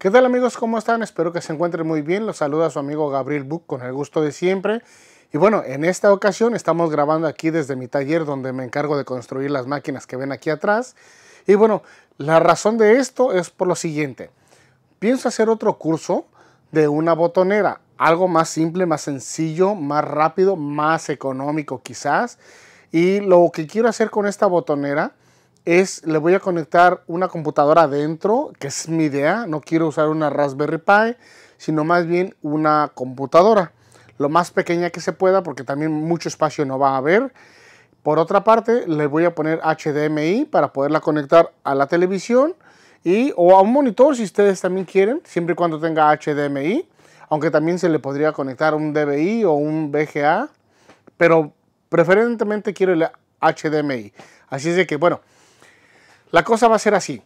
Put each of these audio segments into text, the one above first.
¿Qué tal amigos? ¿Cómo están? Espero que se encuentren muy bien. Los saluda su amigo Gabriel Book con el gusto de siempre. Y bueno, en esta ocasión estamos grabando aquí desde mi taller donde me encargo de construir las máquinas que ven aquí atrás. Y bueno, la razón de esto es por lo siguiente. Pienso hacer otro curso de una botonera. Algo más simple, más sencillo, más rápido, más económico quizás. Y lo que quiero hacer con esta botonera es, le voy a conectar una computadora adentro, que es mi idea, no quiero usar una Raspberry Pi, sino más bien una computadora, lo más pequeña que se pueda, porque también mucho espacio no va a haber. Por otra parte, le voy a poner HDMI para poderla conectar a la televisión y, o a un monitor si ustedes también quieren, siempre y cuando tenga HDMI, aunque también se le podría conectar un DVI o un VGA, pero preferentemente quiero el HDMI. Así es de que, bueno, la cosa va a ser así.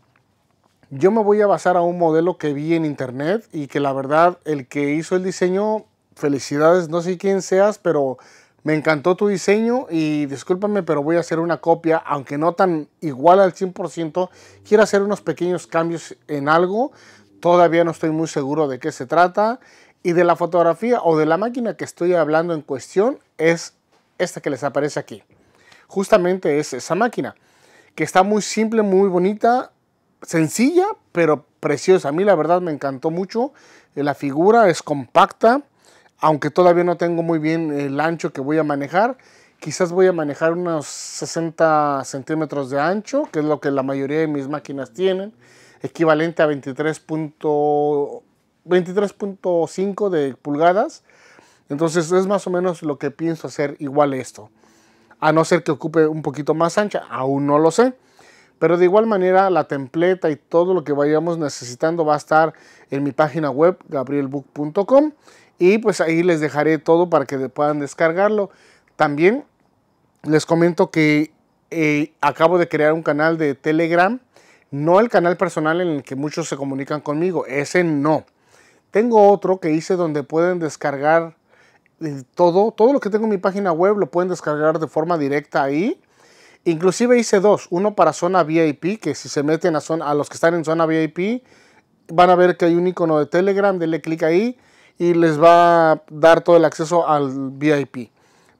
Yo me voy a basar a un modelo que vi en internet y que la verdad el que hizo el diseño, felicidades, no sé quién seas, pero me encantó tu diseño y discúlpame, pero voy a hacer una copia, aunque no tan igual al 100%, quiero hacer unos pequeños cambios en algo, todavía no estoy muy seguro de qué se trata, y de la fotografía o de la máquina que estoy hablando en cuestión es esta que les aparece aquí. Justamente es esa máquina que está muy simple, muy bonita, sencilla, pero preciosa. A mí la verdad me encantó mucho. Eh, la figura es compacta, aunque todavía no tengo muy bien el ancho que voy a manejar. Quizás voy a manejar unos 60 centímetros de ancho, que es lo que la mayoría de mis máquinas tienen, equivalente a 23.5 de pulgadas. Entonces es más o menos lo que pienso hacer igual esto a no ser que ocupe un poquito más ancha, aún no lo sé. Pero de igual manera la templeta y todo lo que vayamos necesitando va a estar en mi página web gabrielbook.com y pues ahí les dejaré todo para que puedan descargarlo. También les comento que eh, acabo de crear un canal de Telegram, no el canal personal en el que muchos se comunican conmigo, ese no. Tengo otro que hice donde pueden descargar todo, lo que tengo en mi página web lo pueden descargar de forma directa ahí. Inclusive hice dos, uno para zona VIP, que si se meten a, zona, a los que están en zona VIP, van a ver que hay un icono de Telegram, denle clic ahí y les va a dar todo el acceso al VIP.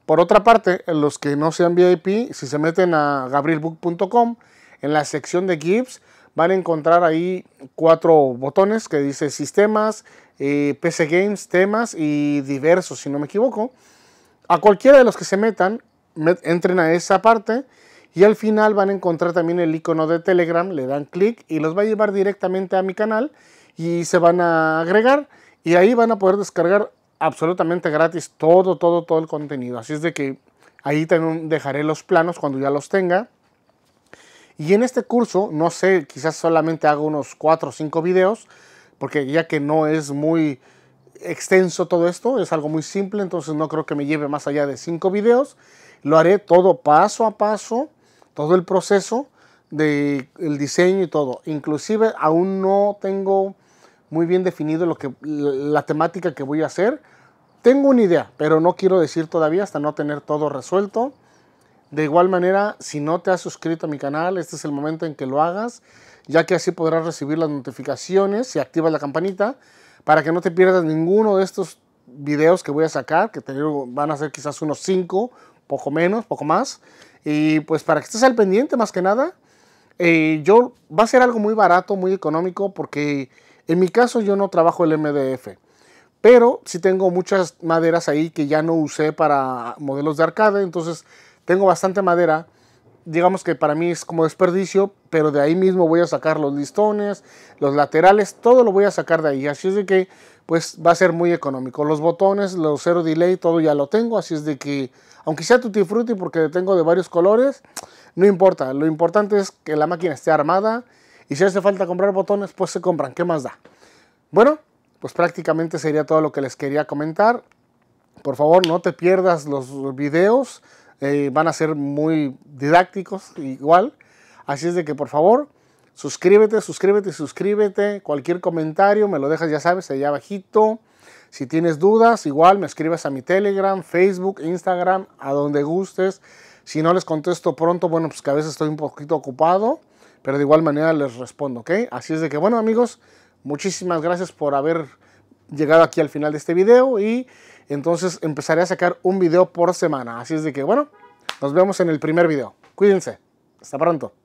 Por otra parte, los que no sean VIP, si se meten a gabrielbook.com, en la sección de GIFs, van a encontrar ahí cuatro botones que dice sistemas, eh, PC Games, temas y diversos, si no me equivoco. A cualquiera de los que se metan, entren a esa parte y al final van a encontrar también el icono de Telegram, le dan clic y los va a llevar directamente a mi canal y se van a agregar y ahí van a poder descargar absolutamente gratis todo, todo, todo el contenido. Así es de que ahí también dejaré los planos cuando ya los tenga y en este curso, no sé, quizás solamente hago unos 4 o 5 videos, porque ya que no es muy extenso todo esto, es algo muy simple, entonces no creo que me lleve más allá de 5 videos. Lo haré todo paso a paso, todo el proceso del el diseño y todo. Inclusive aún no tengo muy bien definido lo que, la temática que voy a hacer. Tengo una idea, pero no quiero decir todavía hasta no tener todo resuelto. De igual manera, si no te has suscrito a mi canal, este es el momento en que lo hagas, ya que así podrás recibir las notificaciones y activas la campanita, para que no te pierdas ninguno de estos videos que voy a sacar, que van a ser quizás unos 5, poco menos, poco más. Y pues para que estés al pendiente más que nada, eh, yo va a ser algo muy barato, muy económico, porque en mi caso yo no trabajo el MDF. Pero sí tengo muchas maderas ahí que ya no usé para modelos de arcade, entonces tengo bastante madera, digamos que para mí es como desperdicio, pero de ahí mismo voy a sacar los listones, los laterales, todo lo voy a sacar de ahí. Así es de que, pues va a ser muy económico. Los botones, los zero delay, todo ya lo tengo. Así es de que, aunque sea tutti frutti porque tengo de varios colores, no importa. Lo importante es que la máquina esté armada y si hace falta comprar botones, pues se compran. ¿Qué más da? Bueno, pues prácticamente sería todo lo que les quería comentar. Por favor, no te pierdas los videos eh, van a ser muy didácticos igual. Así es de que por favor, suscríbete, suscríbete, suscríbete. Cualquier comentario me lo dejas, ya sabes, allá abajito. Si tienes dudas, igual me escribes a mi Telegram, Facebook, Instagram, a donde gustes. Si no les contesto pronto, bueno, pues que a veces estoy un poquito ocupado, pero de igual manera les respondo, ¿ok? Así es de que, bueno amigos, muchísimas gracias por haber llegado aquí al final de este video y entonces empezaré a sacar un video por semana. Así es de que, bueno, nos vemos en el primer video. Cuídense. Hasta pronto.